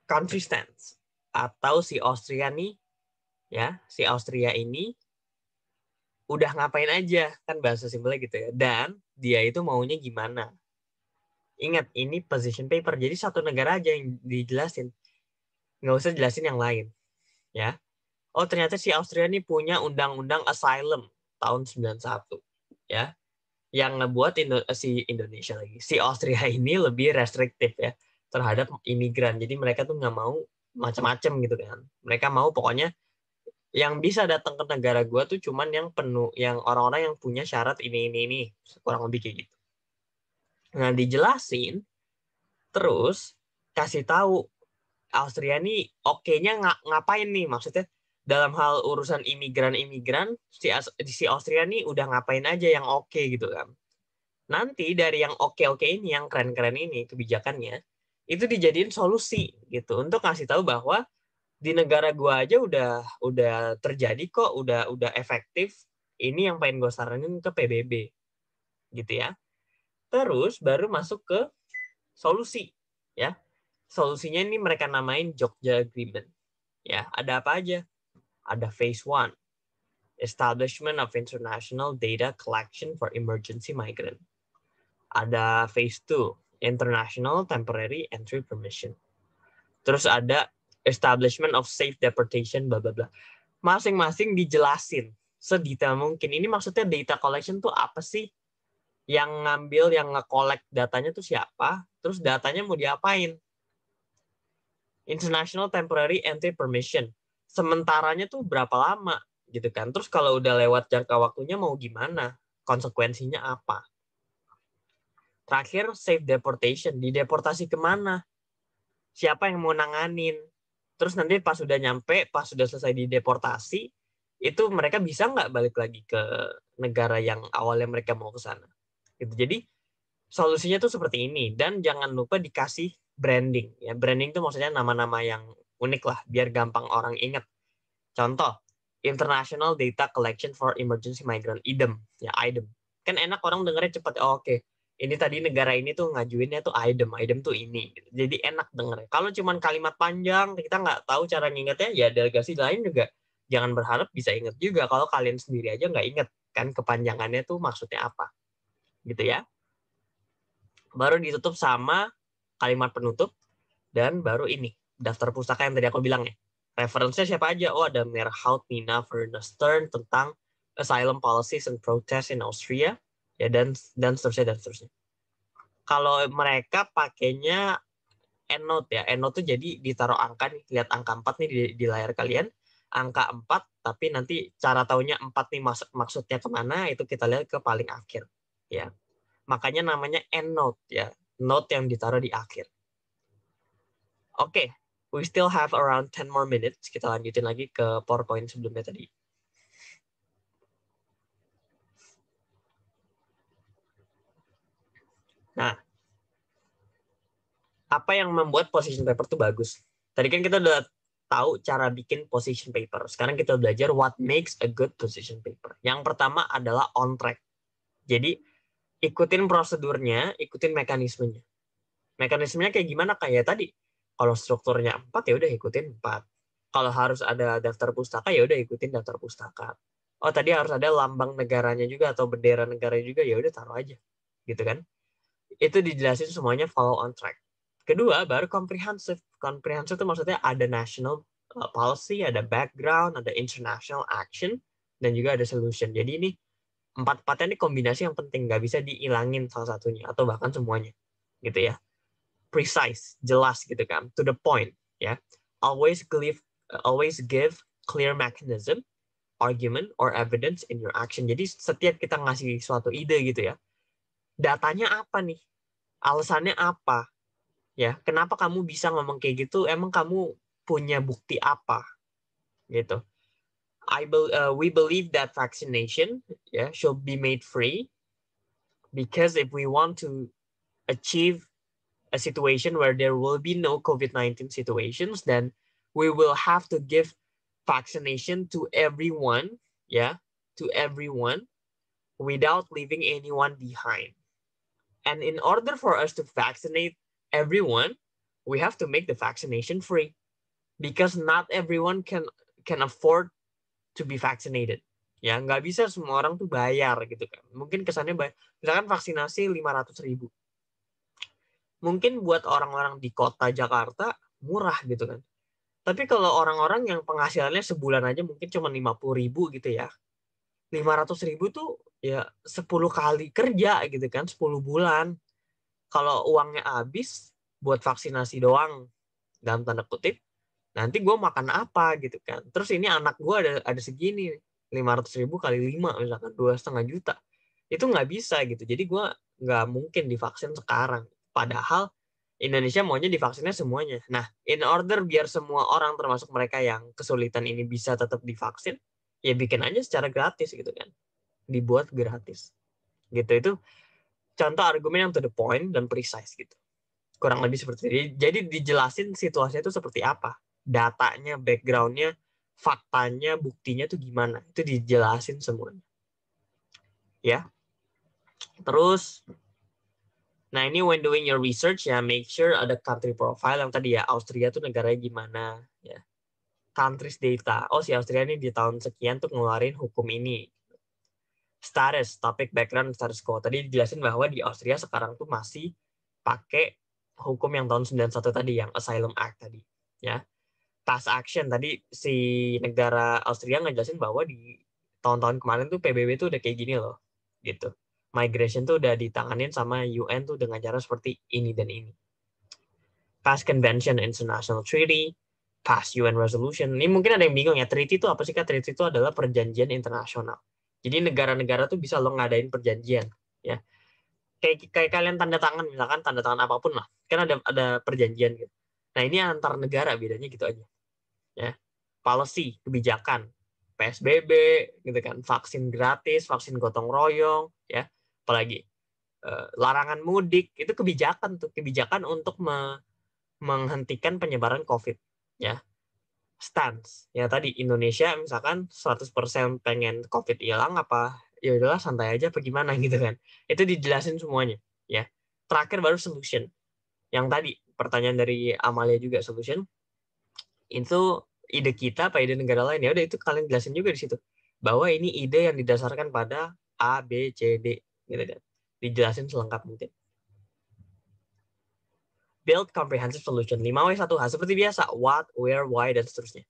country atau si Austria nih, ya si Austria ini udah ngapain aja kan bahasa simpelnya gitu ya. Dan dia itu maunya gimana? Ingat ini position paper, jadi satu negara aja yang dijelasin, nggak usah jelasin yang lain, ya. Oh ternyata si Austria ini punya undang-undang asylum tahun 91 ya yang ngebuat Indo eh, si Indonesia lagi si Austria ini lebih restriktif ya terhadap imigran jadi mereka tuh nggak mau macam-macam gitu kan mereka mau pokoknya yang bisa datang ke negara gue tuh cuman yang penuh yang orang-orang yang punya syarat ini ini ini kurang lebih kayak gitu nah dijelasin terus kasih tahu Austria ini oke-nya ngapain nih maksudnya dalam hal urusan imigran-imigran si si Austria nih udah ngapain aja yang oke okay gitu kan. Nanti dari yang oke-oke okay -okay ini, yang keren-keren ini kebijakannya itu dijadiin solusi gitu untuk ngasih tahu bahwa di negara gua aja udah udah terjadi kok, udah udah efektif. Ini yang pengen gua saranin ke PBB gitu ya. Terus baru masuk ke solusi ya. Solusinya ini mereka namain Jogja Agreement. Ya, ada apa aja? Ada phase one, establishment of international data collection for emergency migrant. Ada phase two, international temporary entry permission. Terus ada establishment of safe deportation, bla bla bla. Masing-masing dijelasin sedetail mungkin. Ini maksudnya data collection tuh apa sih? Yang ngambil, yang nge datanya tuh siapa? Terus datanya mau diapain? International Temporary Entry Permission sementaranya tuh berapa lama gitu kan. Terus kalau udah lewat jangka waktunya mau gimana? Konsekuensinya apa? Terakhir, safe deportation. Dideportasi kemana? Siapa yang mau nanganin? Terus nanti pas sudah nyampe, pas sudah selesai dideportasi, itu mereka bisa nggak balik lagi ke negara yang awalnya mereka mau ke sana? Gitu. Jadi solusinya tuh seperti ini dan jangan lupa dikasih branding ya branding itu maksudnya nama-nama yang unik lah biar gampang orang ingat. Contoh, International Data Collection for Emergency Migrant IDEM, ya IDEM. Kan enak orang dengernya cepat. Oh, oke. Okay. Ini tadi negara ini tuh ngajuinnya tuh IDEM, IDEM tuh ini. Jadi enak dengernya. Kalau cuman kalimat panjang, kita nggak tahu cara ngingetnya, ya delegasi lain juga jangan berharap bisa inget juga kalau kalian sendiri aja nggak inget kan kepanjangannya tuh maksudnya apa. Gitu ya. Baru ditutup sama kalimat penutup dan baru ini daftar pustaka yang tadi aku bilang ya. Referensinya siapa aja? Oh, ada Merhaut Nina Stern tentang asylum policies and protests in Austria, ya dan dan seterusnya dan seterusnya. Kalau mereka pakainya endnote ya, endnote tuh jadi ditaruh angka nih, lihat angka 4 nih di, di layar kalian, angka 4 tapi nanti cara taunya 4 nih maksud, maksudnya kemana itu kita lihat ke paling akhir ya. Makanya namanya endnote ya, note yang ditaruh di akhir. Oke, we still have around 10 more minutes. Kita lanjutin lagi ke PowerPoint sebelumnya tadi. Nah, apa yang membuat position paper itu bagus? Tadi kan kita udah tahu cara bikin position paper. Sekarang kita belajar what makes a good position paper. Yang pertama adalah on track. Jadi, ikutin prosedurnya, ikutin mekanismenya. Mekanismenya kayak gimana? Kayak tadi, kalau strukturnya empat ya udah ikutin empat. Kalau harus ada daftar pustaka ya udah ikutin daftar pustaka. Oh tadi harus ada lambang negaranya juga atau bendera negaranya juga ya udah taruh aja, gitu kan? Itu dijelasin semuanya follow on track. Kedua baru comprehensive. Comprehensive itu maksudnya ada national uh, policy, ada background, ada international action, dan juga ada solution. Jadi ini empat empatnya ini kombinasi yang penting nggak bisa diilangin salah satunya atau bahkan semuanya gitu ya precise, jelas gitu kan, to the point ya. Yeah. Always give always give clear mechanism, argument or evidence in your action. Jadi setiap kita ngasih suatu ide gitu ya, datanya apa nih? Alasannya apa? Ya, kenapa kamu bisa ngomong kayak gitu? Emang kamu punya bukti apa? Gitu. I be, uh, we believe that vaccination yeah, should be made free because if we want to achieve a situation where there will be no COVID-19 situations, then we will have to give vaccination to everyone, yeah, to everyone without leaving anyone behind. And in order for us to vaccinate everyone, we have to make the vaccination free because not everyone can can afford to be vaccinated. Ya, nggak bisa semua orang tuh bayar gitu kan. Mungkin kesannya bayar. Misalkan vaksinasi 500 ribu mungkin buat orang-orang di kota Jakarta murah gitu kan. Tapi kalau orang-orang yang penghasilannya sebulan aja mungkin cuma lima puluh ribu gitu ya. lima ratus ribu tuh ya sepuluh kali kerja gitu kan, sepuluh bulan. Kalau uangnya habis buat vaksinasi doang, dalam tanda kutip, nanti gue makan apa gitu kan. Terus ini anak gue ada, ada segini, ratus ribu kali lima misalkan dua setengah juta. Itu nggak bisa gitu. Jadi gue nggak mungkin divaksin sekarang padahal Indonesia maunya divaksinnya semuanya. Nah, in order biar semua orang termasuk mereka yang kesulitan ini bisa tetap divaksin, ya bikin aja secara gratis gitu kan. Dibuat gratis. Gitu itu contoh argumen yang to the point dan precise gitu. Kurang lebih seperti ini. Jadi dijelasin situasinya itu seperti apa. Datanya, backgroundnya, faktanya, buktinya itu gimana. Itu dijelasin semuanya. Ya. Terus Nah ini when doing your research ya make sure ada country profile yang tadi ya Austria tuh negaranya gimana ya. Countries data. Oh si Austria ini di tahun sekian tuh ngeluarin hukum ini. Status, topic background status quo. Tadi dijelasin bahwa di Austria sekarang tuh masih pakai hukum yang tahun 91 tadi yang Asylum Act tadi ya. Task action tadi si negara Austria ngejelasin bahwa di tahun-tahun kemarin tuh PBB tuh udah kayak gini loh gitu migration tuh udah ditanganin sama UN tuh dengan cara seperti ini dan ini. Pass Convention International Treaty, pass UN Resolution. Ini mungkin ada yang bingung ya, treaty itu apa sih? Kak? Treaty itu adalah perjanjian internasional. Jadi negara-negara tuh bisa lo ngadain perjanjian, ya. Kayak, kayak kalian tanda tangan, misalkan tanda tangan apapun lah. Kan ada ada perjanjian gitu. Nah ini antar negara bedanya gitu aja. Ya, policy, kebijakan, PSBB, gitu kan, vaksin gratis, vaksin gotong royong, ya, apalagi eh, larangan mudik itu kebijakan tuh kebijakan untuk me menghentikan penyebaran COVID ya stance ya tadi Indonesia misalkan 100% pengen COVID hilang apa ya udahlah santai aja apa gimana gitu kan itu dijelasin semuanya ya terakhir baru solution yang tadi pertanyaan dari Amalia juga solution itu ide kita apa ide negara lain ya udah itu kalian jelasin juga di situ bahwa ini ide yang didasarkan pada A B C D gitu kan dijelasin selengkap mungkin build comprehensive solution 5W1H seperti biasa what where why dan seterusnya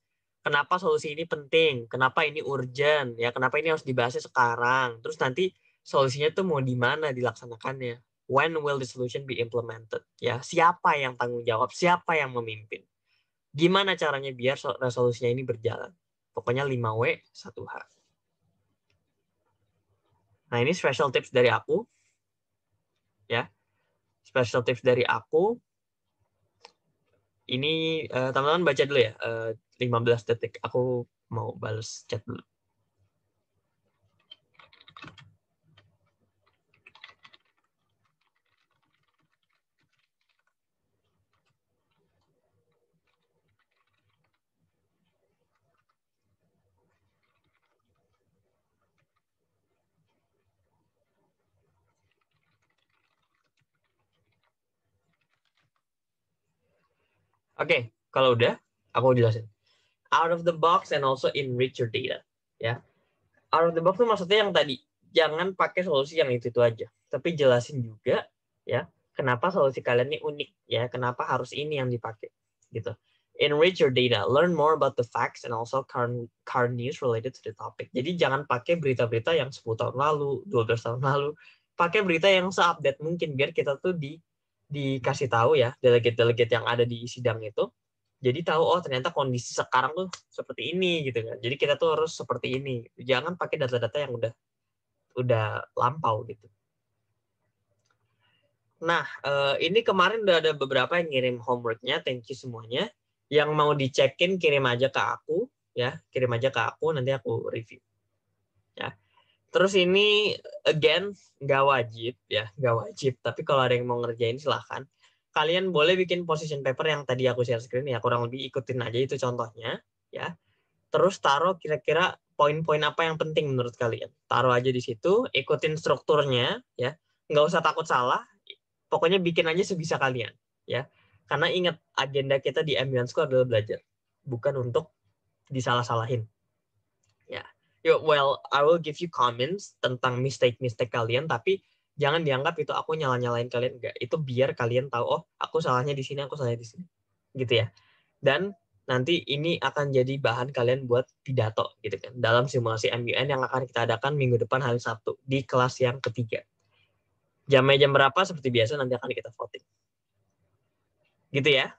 kenapa solusi ini penting kenapa ini urgent ya kenapa ini harus dibahas sekarang terus nanti solusinya tuh mau di mana dilaksanakannya when will the solution be implemented ya siapa yang tanggung jawab siapa yang memimpin gimana caranya biar resolusinya ini berjalan pokoknya 5W 1H Nah, ini special tips dari aku. Ya. Special tips dari aku. Ini eh, teman-teman uh, baca dulu ya, uh, eh, 15 detik. Aku mau balas chat dulu. okay, kalau udah, aku mau jelasin. Out of the box and also enrich your data. Ya, out of the box itu maksudnya yang tadi, jangan pakai solusi yang itu itu aja, tapi jelasin juga, ya, kenapa solusi kalian ini unik, ya, kenapa harus ini yang dipakai, gitu. Enrich your data, learn more about the facts and also current, current news related to the topic. Jadi jangan pakai berita-berita yang 10 tahun lalu, 12 tahun lalu, pakai berita yang seupdate mungkin biar kita tuh di dikasih tahu ya delegate-delegate yang ada di sidang itu jadi tahu oh ternyata kondisi sekarang tuh seperti ini gitu kan jadi kita tuh harus seperti ini jangan pakai data-data yang udah udah lampau gitu nah eh, ini kemarin udah ada beberapa yang ngirim homeworknya thank you semuanya yang mau dicekin kirim aja ke aku ya kirim aja ke aku nanti aku review Terus ini again nggak wajib ya, nggak wajib. Tapi kalau ada yang mau ngerjain silahkan. Kalian boleh bikin position paper yang tadi aku share screen ya, kurang lebih ikutin aja itu contohnya ya. Terus taruh kira-kira poin-poin apa yang penting menurut kalian. Taruh aja di situ, ikutin strukturnya ya. Nggak usah takut salah, pokoknya bikin aja sebisa kalian ya. Karena ingat agenda kita di Ambience adalah belajar, bukan untuk disalah-salahin. Yuk, well I will give you comments tentang mistake-mistake kalian tapi jangan dianggap itu aku nyala-nyalain kalian enggak itu biar kalian tahu oh aku salahnya di sini aku salahnya di sini gitu ya dan nanti ini akan jadi bahan kalian buat pidato gitu kan dalam simulasi MUN yang akan kita adakan minggu depan hari Sabtu di kelas yang ketiga. Jamnya jam berapa seperti biasa nanti akan kita voting. Gitu ya.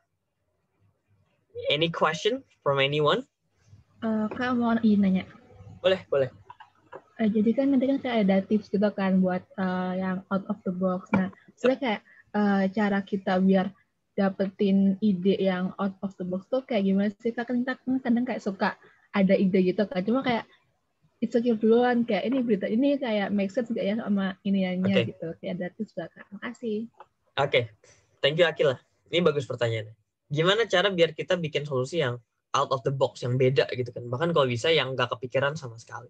Any question from anyone? Uh, kak mau nanya boleh boleh uh, jadi kan nanti kan kayak ada tips gitu kan buat uh, yang out of the box nah sebenarnya ya. kayak uh, cara kita biar dapetin ide yang out of the box tuh kayak gimana sih kak kan, kan kadang kayak suka ada ide gitu kan cuma kayak itu okay duluan kayak ini berita ini kayak make sense gak ya sama ini okay. gitu kayak ada tips gak kak makasih oke okay. thank you Akila ini bagus pertanyaannya gimana cara biar kita bikin solusi yang out of the box yang beda gitu kan bahkan kalau bisa yang nggak kepikiran sama sekali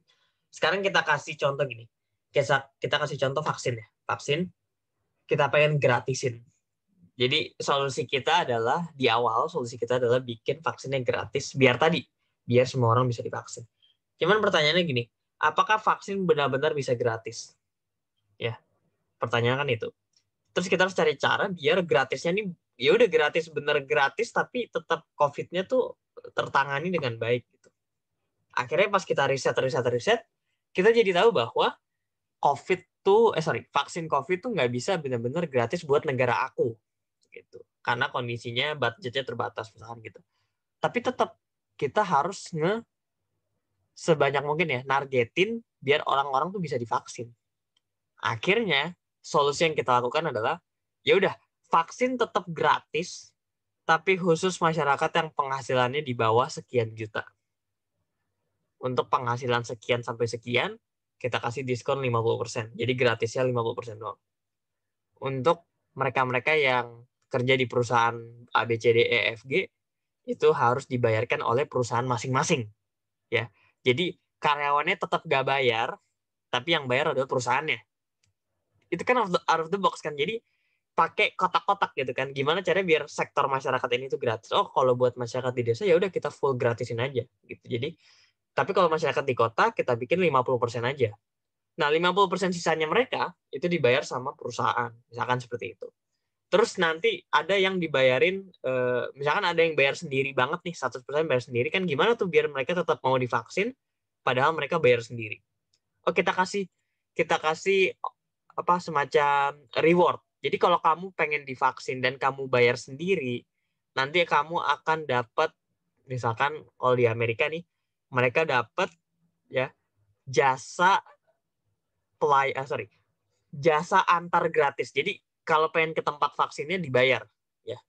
sekarang kita kasih contoh gini kita kasih contoh vaksin ya vaksin kita pengen gratisin jadi solusi kita adalah di awal solusi kita adalah bikin vaksin yang gratis biar tadi biar semua orang bisa divaksin cuman pertanyaannya gini apakah vaksin benar-benar bisa gratis ya pertanyaan kan itu terus kita harus cari cara biar gratisnya ini ya udah gratis bener gratis tapi tetap covidnya tuh tertangani dengan baik gitu. Akhirnya pas kita riset riset riset, kita jadi tahu bahwa COVID tuh eh sorry vaksin COVID tuh nggak bisa benar-benar gratis buat negara aku gitu karena kondisinya budgetnya terbatas misalkan gitu. Tapi tetap kita harus nge sebanyak mungkin ya nargetin biar orang-orang tuh bisa divaksin. Akhirnya solusi yang kita lakukan adalah ya udah vaksin tetap gratis tapi khusus masyarakat yang penghasilannya di bawah sekian juta. Untuk penghasilan sekian sampai sekian, kita kasih diskon 50%. Jadi gratisnya 50% doang. Untuk mereka-mereka yang kerja di perusahaan ABCDEFG itu harus dibayarkan oleh perusahaan masing-masing. Ya. Jadi karyawannya tetap gak bayar, tapi yang bayar adalah perusahaannya. Itu kan out of the, out of the box kan. Jadi pakai kotak-kotak gitu kan gimana caranya biar sektor masyarakat ini tuh gratis oh kalau buat masyarakat di desa ya udah kita full gratisin aja gitu jadi tapi kalau masyarakat di kota kita bikin 50% aja nah 50% sisanya mereka itu dibayar sama perusahaan misalkan seperti itu terus nanti ada yang dibayarin eh, misalkan ada yang bayar sendiri banget nih 100% bayar sendiri kan gimana tuh biar mereka tetap mau divaksin padahal mereka bayar sendiri oh kita kasih kita kasih apa semacam reward jadi kalau kamu pengen divaksin dan kamu bayar sendiri, nanti kamu akan dapat misalkan kalau di Amerika nih, mereka dapat ya jasa play ah, sorry jasa antar gratis. Jadi kalau pengen ke tempat vaksinnya dibayar ya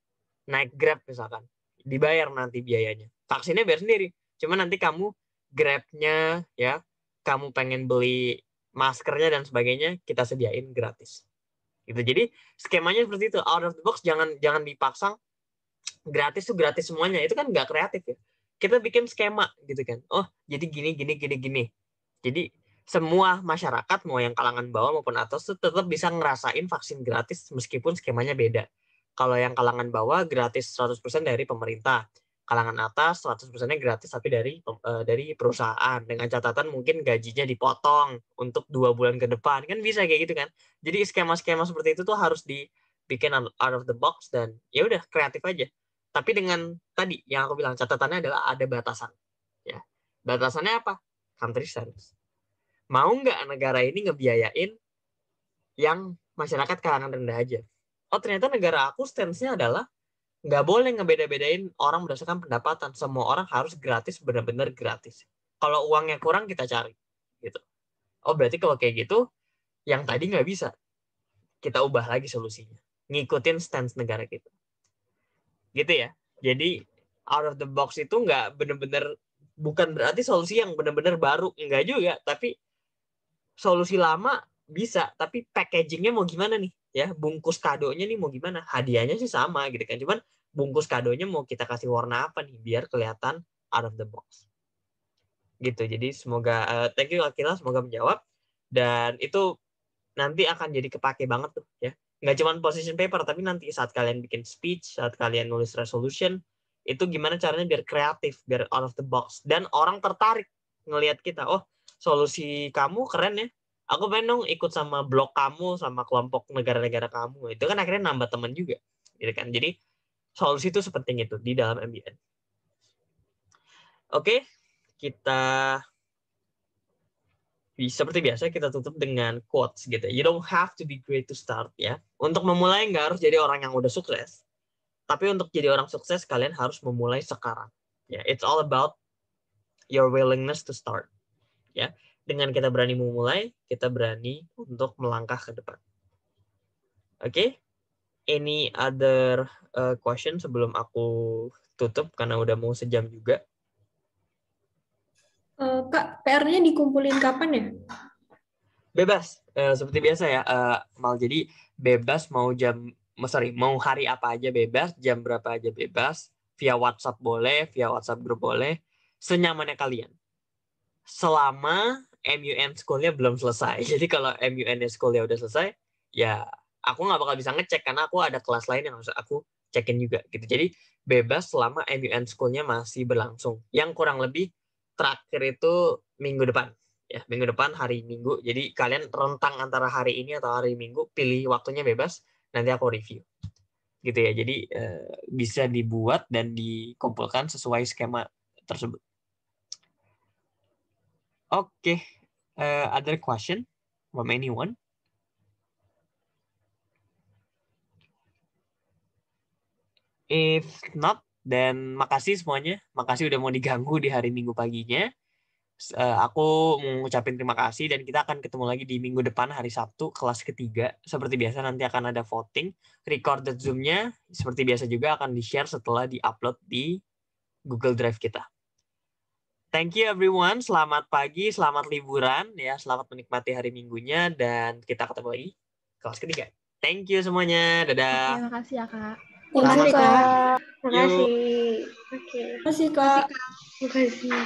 naik grab misalkan dibayar nanti biayanya vaksinnya bayar sendiri Cuma nanti kamu grabnya ya kamu pengen beli maskernya dan sebagainya kita sediain gratis gitu jadi skemanya seperti itu out of the box jangan jangan dipasang gratis tuh gratis semuanya itu kan nggak kreatif ya kita bikin skema gitu kan oh jadi gini gini gini gini jadi semua masyarakat mau yang kalangan bawah maupun atas tuh tetap bisa ngerasain vaksin gratis meskipun skemanya beda kalau yang kalangan bawah gratis 100% dari pemerintah kalangan atas 100%-nya gratis tapi dari uh, dari perusahaan dengan catatan mungkin gajinya dipotong untuk dua bulan ke depan kan bisa kayak gitu kan jadi skema-skema seperti itu tuh harus dibikin out of the box dan ya udah kreatif aja tapi dengan tadi yang aku bilang catatannya adalah ada batasan ya batasannya apa country sense mau nggak negara ini ngebiayain yang masyarakat kalangan rendah aja oh ternyata negara aku stance-nya adalah nggak boleh ngebeda-bedain orang berdasarkan pendapatan. Semua orang harus gratis, benar-benar gratis. Kalau uangnya kurang kita cari, gitu. Oh berarti kalau kayak gitu, yang tadi nggak bisa, kita ubah lagi solusinya. Ngikutin stance negara kita. Gitu ya. Jadi out of the box itu nggak benar-benar bukan berarti solusi yang benar-benar baru nggak juga tapi solusi lama bisa tapi packagingnya mau gimana nih ya bungkus kadonya nih mau gimana hadiahnya sih sama gitu kan cuman bungkus kadonya mau kita kasih warna apa nih biar kelihatan out of the box gitu jadi semoga uh, thank you Akila semoga menjawab dan itu nanti akan jadi kepake banget tuh ya nggak cuma position paper tapi nanti saat kalian bikin speech saat kalian nulis resolution itu gimana caranya biar kreatif biar out of the box dan orang tertarik ngelihat kita oh solusi kamu keren ya aku pengen dong ikut sama blog kamu sama kelompok negara-negara kamu itu kan akhirnya nambah teman juga gitu kan jadi solusi itu sepenting itu di dalam MBN oke kita seperti biasa kita tutup dengan quotes gitu. You don't have to be great to start ya. Untuk memulai nggak harus jadi orang yang udah sukses. Tapi untuk jadi orang sukses kalian harus memulai sekarang. Ya, it's all about your willingness to start. Ya. Yeah dengan kita berani memulai, kita berani untuk melangkah ke depan. Oke, okay? any other uh, question sebelum aku tutup karena udah mau sejam juga? Uh, Kak, PR-nya dikumpulin kapan ya? Bebas, uh, seperti biasa ya, uh, mal. Jadi bebas mau jam, sorry, mau hari apa aja bebas, jam berapa aja bebas, via WhatsApp boleh, via WhatsApp grup boleh, senyamannya kalian selama MUN schoolnya belum selesai. Jadi kalau MUN schoolnya udah selesai, ya aku nggak bakal bisa ngecek karena aku ada kelas lain yang harus aku cekin juga gitu. Jadi bebas selama MUN schoolnya masih berlangsung. Yang kurang lebih terakhir itu minggu depan. Ya, minggu depan hari Minggu. Jadi kalian rentang antara hari ini atau hari Minggu pilih waktunya bebas, nanti aku review. Gitu ya. Jadi eh, bisa dibuat dan dikumpulkan sesuai skema tersebut. Okay. Uh, eh, other question from anyone? If not, dan makasih semuanya. Makasih udah mau diganggu di hari Minggu paginya. Uh, aku mengucapkan terima kasih dan kita akan ketemu lagi di minggu depan hari Sabtu kelas ketiga. Seperti biasa nanti akan ada voting, recorded Zoomnya Seperti biasa juga akan di-share setelah di-upload di Google Drive kita. Thank you everyone. Selamat pagi, selamat liburan ya, selamat menikmati hari Minggunya dan kita ketemu lagi kelas ketiga. Thank you semuanya. Dadah. Terima kasih ya, Kak. Terima kasih, Kak. Terima kasih. Oke. Terima kasih, Kak. Terima kasih.